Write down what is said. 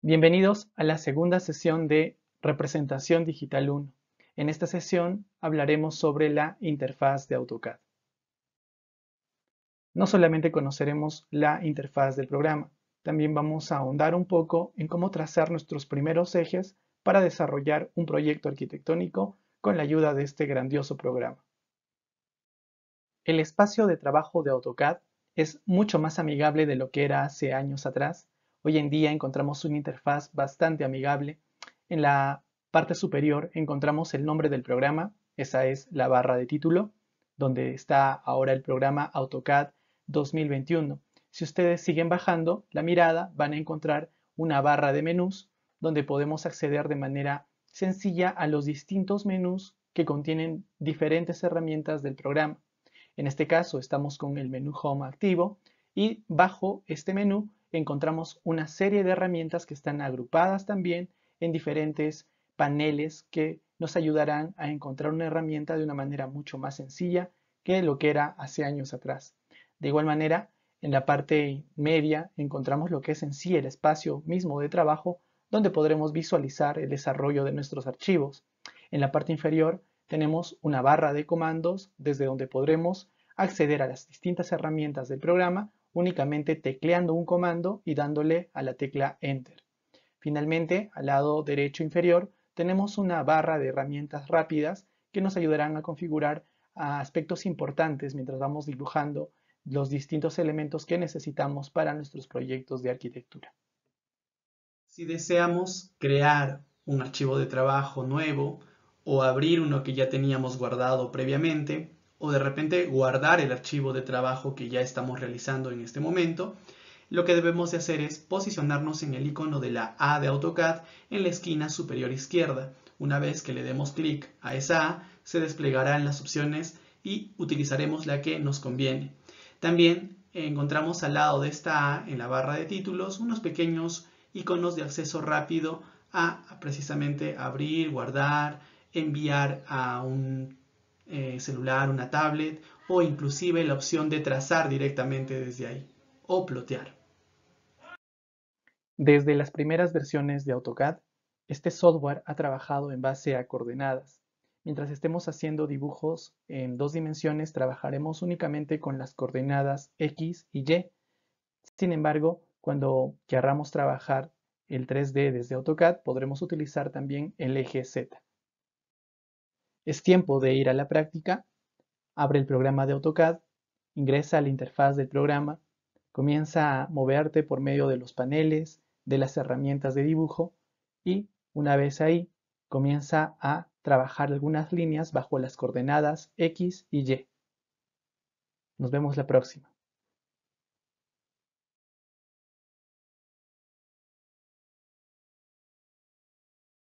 Bienvenidos a la segunda sesión de Representación Digital 1. En esta sesión hablaremos sobre la interfaz de AutoCAD. No solamente conoceremos la interfaz del programa, también vamos a ahondar un poco en cómo trazar nuestros primeros ejes para desarrollar un proyecto arquitectónico con la ayuda de este grandioso programa. El espacio de trabajo de AutoCAD es mucho más amigable de lo que era hace años atrás Hoy en día encontramos una interfaz bastante amigable. En la parte superior encontramos el nombre del programa, esa es la barra de título, donde está ahora el programa AutoCAD 2021. Si ustedes siguen bajando la mirada, van a encontrar una barra de menús donde podemos acceder de manera sencilla a los distintos menús que contienen diferentes herramientas del programa. En este caso estamos con el menú Home activo y bajo este menú encontramos una serie de herramientas que están agrupadas también en diferentes paneles que nos ayudarán a encontrar una herramienta de una manera mucho más sencilla que lo que era hace años atrás. De igual manera, en la parte media encontramos lo que es en sí el espacio mismo de trabajo donde podremos visualizar el desarrollo de nuestros archivos. En la parte inferior tenemos una barra de comandos desde donde podremos acceder a las distintas herramientas del programa únicamente tecleando un comando y dándole a la tecla Enter. Finalmente, al lado derecho inferior, tenemos una barra de herramientas rápidas que nos ayudarán a configurar aspectos importantes mientras vamos dibujando los distintos elementos que necesitamos para nuestros proyectos de arquitectura. Si deseamos crear un archivo de trabajo nuevo o abrir uno que ya teníamos guardado previamente, o de repente guardar el archivo de trabajo que ya estamos realizando en este momento, lo que debemos de hacer es posicionarnos en el icono de la A de AutoCAD en la esquina superior izquierda. Una vez que le demos clic a esa A, se desplegarán las opciones y utilizaremos la que nos conviene. También encontramos al lado de esta A, en la barra de títulos, unos pequeños iconos de acceso rápido a, a precisamente abrir, guardar, enviar a un eh, celular, una tablet o inclusive la opción de trazar directamente desde ahí o plotear. Desde las primeras versiones de AutoCAD, este software ha trabajado en base a coordenadas. Mientras estemos haciendo dibujos en dos dimensiones, trabajaremos únicamente con las coordenadas X y Y. Sin embargo, cuando querramos trabajar el 3D desde AutoCAD, podremos utilizar también el eje Z. Es tiempo de ir a la práctica. Abre el programa de AutoCAD, ingresa a la interfaz del programa, comienza a moverte por medio de los paneles, de las herramientas de dibujo y, una vez ahí, comienza a trabajar algunas líneas bajo las coordenadas X y Y. Nos vemos la próxima.